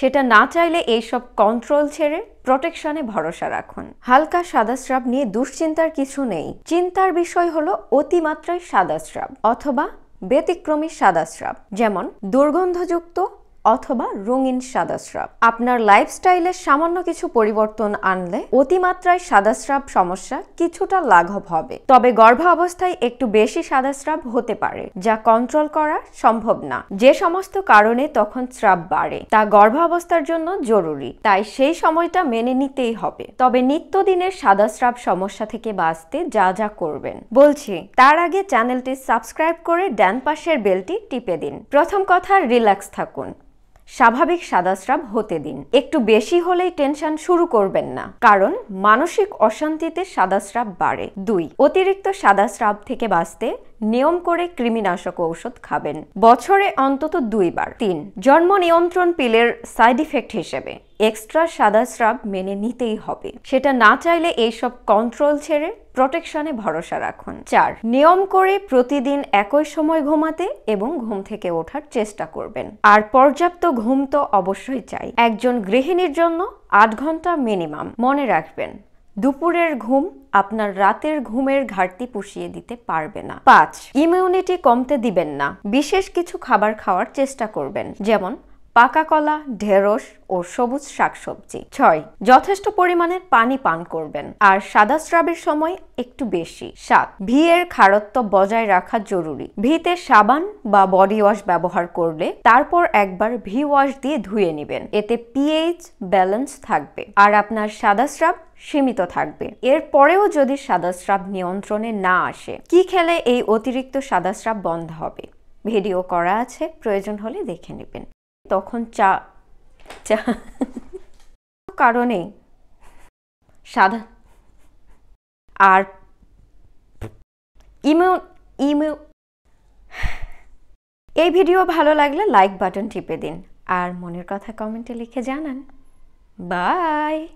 সেটা না চাইলে এইসব কন্ট্রোল ছেড়ে প্রোটেকশনে ভরসা রাখুন হালকা সাদা স্রাব নিয়ে দুশ্চিন্তার কিছু নেই চিন্তার বিষয় হলো অতিমাত্রায় সাদা স্রাব অথবা ব্যতিক্রমী সাদা স্রাব যেমন দুর্গন্ধযুক্ত অথবা রঙিন সাদা স্রাব আপনার লাইফস্টাইলে সামান্য কিছু পরিবর্তন আনলে অতিমাত্রায় সাদা স্রাব সমস্যা কিছুটা লাঘব হবে তবে গর্ভাবস্থায় একটু বেশি সাদা স্রাব হতে পারে যা কন্ট্রোল করা সম্ভব না যে সমস্ত কারণে তখন স্রাব বাড়ে তা গর্ভাবস্থার জন্য জরুরি তাই সেই সময়টা মেনে নিতেই হবে তবে নিত্যদিনের সাদা স্রাব সমস্যা থেকে বাঁচতে যা যা করবেন বলছি তার আগে চ্যানেলটি সাবস্ক্রাইব করে ডান পাশের বেলটি টিপে দিন প্রথম কথা রিল্যাক্স থাকুন স্বাভাবিক সাদাস্রাব হতে দিন একটু বেশি হলেই টেনশন শুরু করবেন না কারণ মানসিক অশান্তিতে সাদাস্রাব বাড়ে দুই অতিরিক্ত সাদাস্রাব থেকে বাঁচতে নিয়ম করে কৃমিনাশক ঔষধ খাবেন বছরে অন্তত দুইবার তিন জন্ম নিয়ন্ত্রণ পিলের সাইড ইফেক্ট হিসেবে এক্সট্রা সাদা স্রাব মেনে নিতেই হবে সেটা না চাইলে এইসব কন্ট্রোল ছেড়ে প্রোটেকশনে ভরসা রাখুন চার নিয়ম করে প্রতিদিন একই সময় ঘুমাতে এবং ঘুম থেকে ওঠার চেষ্টা করবেন আর পর্যাপ্ত ঘুম তো অবশ্যই চাই একজন গৃহিণীর জন্য আট ঘন্টা মিনিমাম মনে রাখবেন দুপুরের ঘুম আপনার রাতের ঘুমের ঘাটতি পুষিয়ে দিতে পারবে না পাঁচ ইমিউনিটি কমতে দিবেন না বিশেষ কিছু খাবার খাওয়ার চেষ্টা করবেন যেমন পাকা কলা ঢেঁড়স ও সবুজ শাকসবজি ছয় যথেষ্ট পরিমাণে পানি পান করবেন আর সাদা স্রাবের সময় একটু বেশি সাত ভি এর খারত্ব বজায় রাখা জরুরি ভিতে সাবান বা বডি ওয়াশ ব্যবহার করলে তারপর একবার ভি ওয়াশ দিয়ে ধুয়ে নেবেন এতে পিএইচ ব্যালেন্স থাকবে আর আপনার সাদা স্রাব সীমিত থাকবে এর পরেও যদি সাদা স্রাব নিয়ন্ত্রণে না আসে কি খেলে এই অতিরিক্ত সাদা স্রাব বন্ধ হবে ভিডিও করা আছে প্রয়োজন হলে দেখে নেবেন তখন চা চা কারণে সাধা আর ইমিউ ইমিউ এই ভিডিও ভালো লাগলে লাইক বাটন টিপে দিন আর মনের কথা কমেন্টে লিখে জানান বাই